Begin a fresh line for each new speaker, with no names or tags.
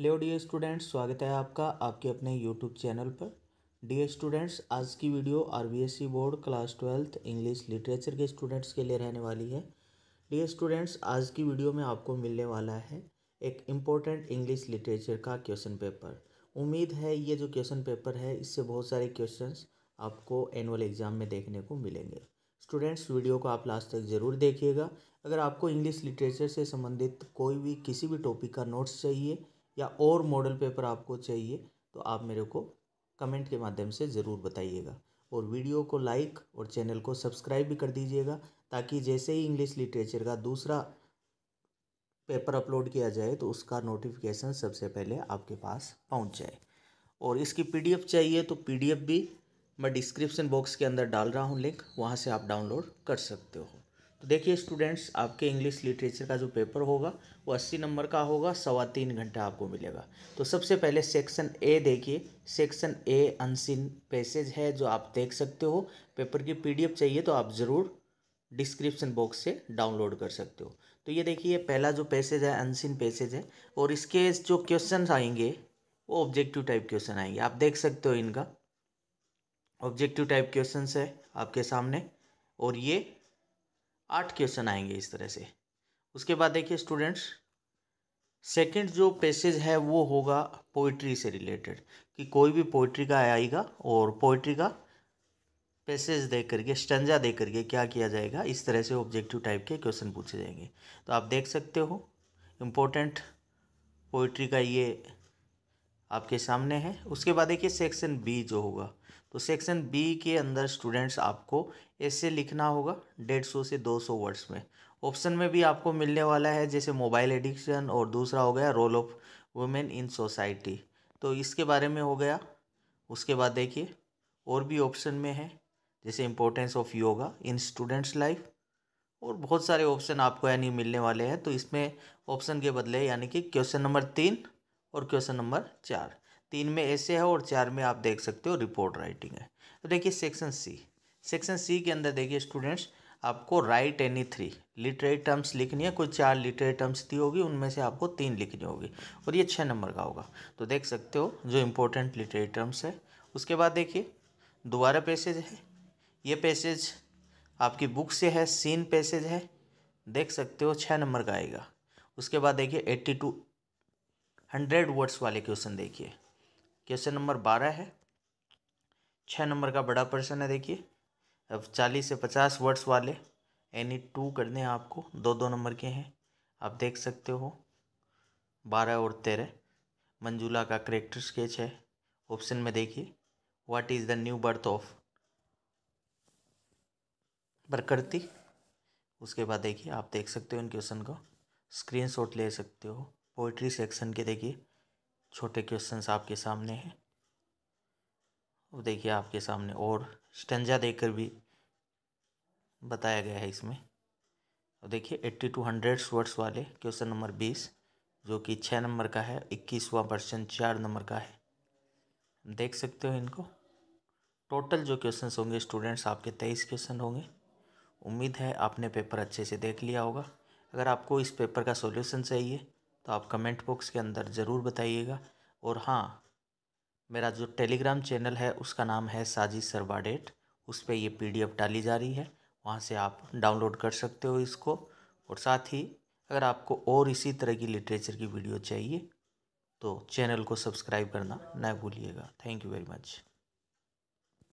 hello D students स्वागत है आपका आपके अपने यूट्यूब चैनल पर डी स्टूडेंट्स आज की video R e board class twelfth English literature के स्टूडेंट्स के लिए रहने वाली है डी स्टूडेंट्स आज की वीडियो में आपको मिलने वाला है एक इम्पोर्टेंट इंग्लिश लिटरेचर का क्वेश्चन पेपर उम्मीद है ये जो क्वेश्चन पेपर है इससे बहुत सारे क्वेश्चन आपको एनुअल एग्ज़ाम में देखने को मिलेंगे स्टूडेंट्स वीडियो को आप लास्ट तक ज़रूर देखिएगा अगर आपको इंग्लिश लिटरेचर से संबंधित कोई भी किसी भी टॉपिक का नोट्स चाहिए या और मॉडल पेपर आपको चाहिए तो आप मेरे को कमेंट के माध्यम से ज़रूर बताइएगा और वीडियो को लाइक और चैनल को सब्सक्राइब भी कर दीजिएगा ताकि जैसे ही इंग्लिश लिटरेचर का दूसरा पेपर अपलोड किया जाए तो उसका नोटिफिकेशन सबसे पहले आपके पास पहुंच जाए और इसकी पीडीएफ चाहिए तो पीडीएफ भी मैं डिस्क्रिप्शन बॉक्स के अंदर डाल रहा हूँ लिंक वहाँ से आप डाउनलोड कर सकते हो तो देखिए स्टूडेंट्स आपके इंग्लिश लिटरेचर का जो पेपर होगा वो अस्सी नंबर का होगा सवा तीन घंटा आपको मिलेगा तो सबसे पहले सेक्शन ए देखिए सेक्शन ए अनसिन पैसेज है जो आप देख सकते हो पेपर की पीडीएफ चाहिए तो आप ज़रूर डिस्क्रिप्शन बॉक्स से डाउनलोड कर सकते हो तो ये देखिए पहला जो पैसेज है अनसिन पैसेज है और इसके जो क्वेश्चन आएंगे वो ऑब्जेक्टिव टाइप क्वेश्चन आएंगे आप देख सकते हो इनका ऑब्जेक्टिव टाइप क्वेश्चन है आपके सामने और ये आठ क्वेश्चन आएंगे इस तरह से उसके बाद देखिए स्टूडेंट्स सेकंड जो पैसेज है वो होगा पोइट्री से रिलेटेड कि कोई भी पोइट्री का आएगा और पोइट्री का पैसेज देख करके स्टंजा देख करके क्या किया जाएगा इस तरह से ऑब्जेक्टिव टाइप के क्वेश्चन पूछे जाएंगे तो आप देख सकते हो इम्पोर्टेंट पोइट्री का ये आपके सामने है उसके बाद देखिए सेक्शन बी जो होगा तो सेक्शन बी के अंदर स्टूडेंट्स आपको ऐसे लिखना होगा डेढ़ सौ से दो सौ वर्ड्स में ऑप्शन में भी आपको मिलने वाला है जैसे मोबाइल एडिक्शन और दूसरा हो गया role of women in society तो इसके बारे में हो गया उसके बाद देखिए और भी ऑप्शन में है जैसे importance of yoga in students life और बहुत सारे ऑप्शन आपको यानी मिलने वाले हैं तो इसमें ऑप्शन के बदले यानी कि क्वेश्चन नंबर तीन और क्वेश्चन नंबर चार तीन में ऐसे है और चार में आप देख सकते हो रिपोर्ट राइटिंग है तो देखिए सेक्शन सी सेक्शन सी के अंदर देखिए स्टूडेंट्स आपको write any three literary terms लिखनी है कोई चार लिटरेरी टर्म्स दी होगी उनमें से आपको तीन लिखनी होगी और ये छः नंबर का होगा तो देख सकते हो जो इम्पोर्टेंट लिटरेरी टर्म्स है उसके बाद देखिए दोबारा पैसेज है ये पैसेज आपकी बुक से है सीन पैसेज है देख सकते हो छः नंबर का आएगा उसके बाद देखिए एट्टी टू हंड्रेड वर्ड्स वाले क्वेश्चन देखिए क्वेश्चन नंबर बारह है छः नंबर का बड़ा प्रश्न है देखिए अब चालीस से पचास वर्ड्स वाले एनी टू करने हैं आपको दो दो नंबर के हैं आप देख सकते हो बारह और तेरह मंजुला का करेक्टर स्केच है ऑप्शन में देखिए what is the new birth of Prakriti उसके बाद देखिए आप देख सकते हो इन क्वेश्चन को स्क्रीनशॉट ले सकते हो पोइट्री सेक्शन के देखिए छोटे क्वेश्चंस आपके सामने हैं वो देखिए आपके सामने और स्टंजा देकर भी बताया गया है इसमें और देखिए एट्टी टू हंड्रेड वर्ड्स वाले क्वेश्चन नंबर बीस जो कि छः नंबर का है इक्कीसवा पर्सन चार नंबर का है देख सकते हो इनको टोटल जो क्वेश्चन होंगे स्टूडेंट्स आपके तेईस क्वेश्चन होंगे उम्मीद है आपने पेपर अच्छे से देख लिया होगा अगर आपको इस पेपर का सॉल्यूशन चाहिए तो आप कमेंट बॉक्स के अंदर ज़रूर बताइएगा और हाँ मेरा जो टेलीग्राम चैनल है उसका नाम है साजिश सरवाडेट उस पर यह पी डाली जा रही है वहाँ से आप डाउनलोड कर सकते हो इसको और साथ ही अगर आपको और इसी तरह की लिटरेचर की वीडियो चाहिए तो चैनल को सब्सक्राइब करना न भूलिएगा थैंक यू वेरी मच